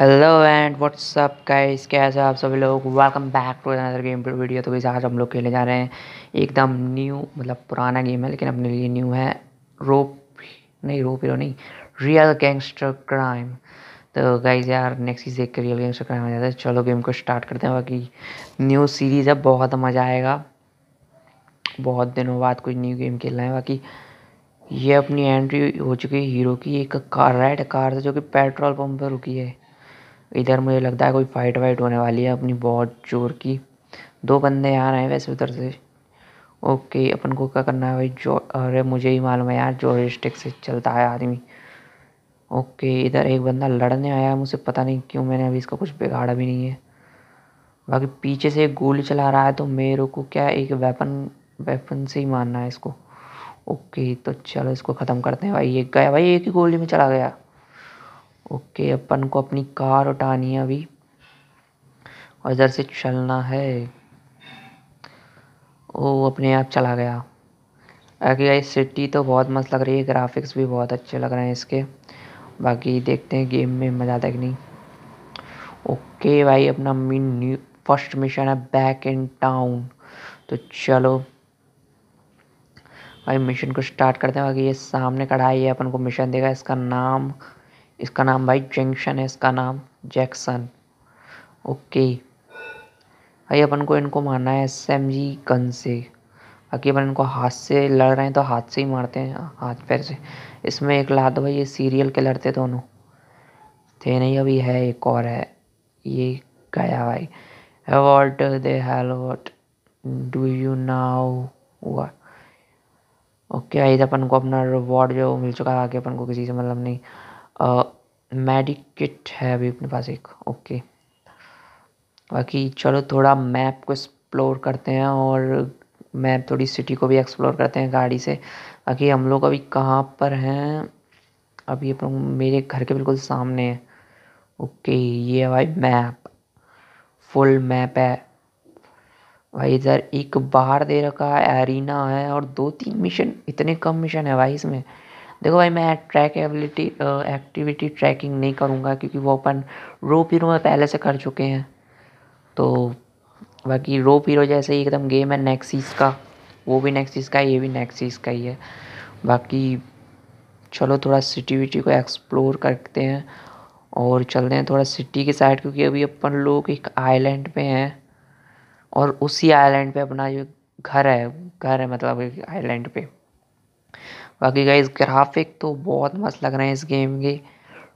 hello and WhatsApp guys कैसे आप सभी लोग welcome back to another game video तो वैसे आज हम लोग खेलने जा रहे हैं एकदम न्यू मतलब पुराना गेम है लेकिन अपने लिए न्यू है रोप नहीं रोप हीरो नहीं रियल गैंगस्टर क्राइम तो गाइस यार नेक्स्ट चीज़ देख रियल गैंगस्टर क्राइम आ जाता है चलो गेम को स्टार्ट करते हैं बाकी न्यू सीरीज़ है बहुत मज़ा आएगा बहुत दिनों बाद कुछ न्यू गेम खेलना है बाकी ये अपनी एंट्री हो चुकी है हीरो की एक कार रेड कार जो कि पेट्रोल पंप पर रुकी है इधर मुझे लगता है कोई फाइट वाइट होने वाली है अपनी बहुत जोर की दो बंदे आ रहे हैं वैसे उधर से ओके अपन को क्या करना है भाई जो अरे मुझे ही मालूम है यार जो स्टिक से चलता है आदमी ओके इधर एक बंदा लड़ने आया मुझे पता नहीं क्यों मैंने अभी इसका कुछ बिगाड़ा भी नहीं है बाकी पीछे से एक गोली चला रहा है तो मेरे को क्या एक वेपन वेपन से ही मारना है इसको ओके तो चलो इसको ख़त्म करते हैं भाई ये गया भाई एक ही गोली में चला गया ओके अपन को अपनी कार उठानी है अभी और इधर से चलना है ओ अपने आप चला गया आगे सिटी तो बहुत मस्त लग रही है ग्राफिक्स भी बहुत अच्छे लग रहे हैं इसके बाकी देखते हैं गेम में मज़ा आता कि नहीं ओके भाई अपना न्यू फर्स्ट मिशन है बैक इन टाउन तो चलो भाई मिशन को स्टार्ट करते हैं बाकी ये सामने कढ़ाई है अपन को मिशन देगा इसका नाम इसका नाम भाई जंक्शन है इसका नाम जैक्सन ओके भाई अपन को इनको मारना है एस एम जी गन से बाकी अपन इनको हाथ से लड़ रहे हैं तो हाथ से ही मारते हैं हाथ पैर से इसमें एक लाद भाई ये सीरियल के लड़ते दोनों थे नहीं अभी है एक और है ये गया भाई what the hell what do you now हुआ ओके आई तो अपन को अपना रिवॉर्ड जो मिल चुका है आगे अपन को किसी से मतलब नहीं मेडिकेट है अभी अपने पास एक ओके बाकी चलो थोड़ा मैप को एक्सप्लोर करते हैं और मैप थोड़ी सिटी को भी एक्सप्लोर करते हैं गाड़ी से बाकी हम लोग अभी कहाँ पर हैं अभी अपन तो मेरे घर के बिल्कुल सामने है ओके ये है भाई मैप फुल मैप है भाई इधर एक बाहर दे रखा है एरिना है और दो तीन मिशन इतने कम मिशन है भाई इसमें देखो भाई मैं ट्रैक एबिलिटी एक्टिविटी ट्रैकिंग नहीं करूँगा क्योंकि वो अपन रोप हीरो में पहले से कर चुके हैं तो बाकी रोप हीरो जैसे ही एकदम गेम है नेक्सिस का वो भी नेक्सिस का ये भी नेक्सिस का ही है बाकी चलो थोड़ा सिटी विटी को एक्सप्लोर करते हैं और चलते हैं थोड़ा सिटी के साइड क्योंकि अभी अपन लोग एक आइलैंड पे हैं और उसी आइलैंड पे अपना जो घर है घर है मतलब आइलैंड पे बाकी गाइज ग्राफिक तो बहुत मस्त लग रहे हैं इस गेम के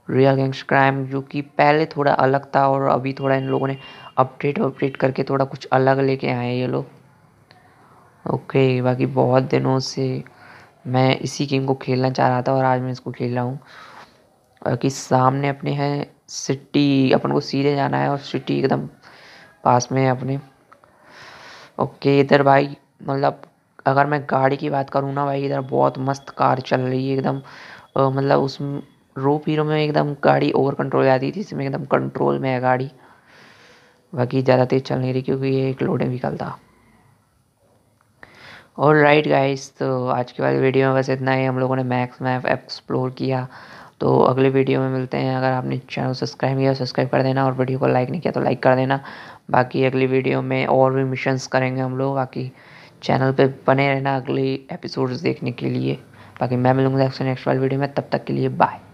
रियल गैंग्स क्राइम जो कि पहले थोड़ा अलग था और अभी थोड़ा इन लोगों ने अपडेट अपडेट करके थोड़ा कुछ अलग लेके आए हैं ये लोग ओके बाकी बहुत दिनों से मैं इसी गेम को खेलना चाह रहा था और आज मैं इसको खेल रहा हूँ बाकी सामने अपने हैं सिटी अपन को सीधे जाना है और सिटी एकदम पास में है अपने ओके इधर भाई मतलब अगर मैं गाड़ी की बात करूँ ना भाई इधर बहुत मस्त कार चल रही है एकदम मतलब उस रो हीरो में एकदम गाड़ी ओवर कंट्रोल जाती थी इसमें एकदम कंट्रोल में है गाड़ी बाकी ज़्यादा तेज़ चल नहीं रही क्योंकि ये एक लोडेड व्हीकल था और राइट गाइस तो आज के बाद वीडियो में बस इतना ही हम लोगों ने मैक्स मैप एक्सप्लोर किया तो अगले वीडियो में मिलते हैं अगर आपने चैनल सब्सक्राइब किया सब्सक्राइब कर देना और वीडियो को लाइक नहीं किया तो लाइक कर देना बाकी अगली वीडियो में और भी मिशंस करेंगे हम लोग बाकी चैनल पे बने रहना अगले एपिसोड्स देखने के लिए बाकी मैं मिलूंगा नेक्स्ट वाली वीडियो में तब तक के लिए बाय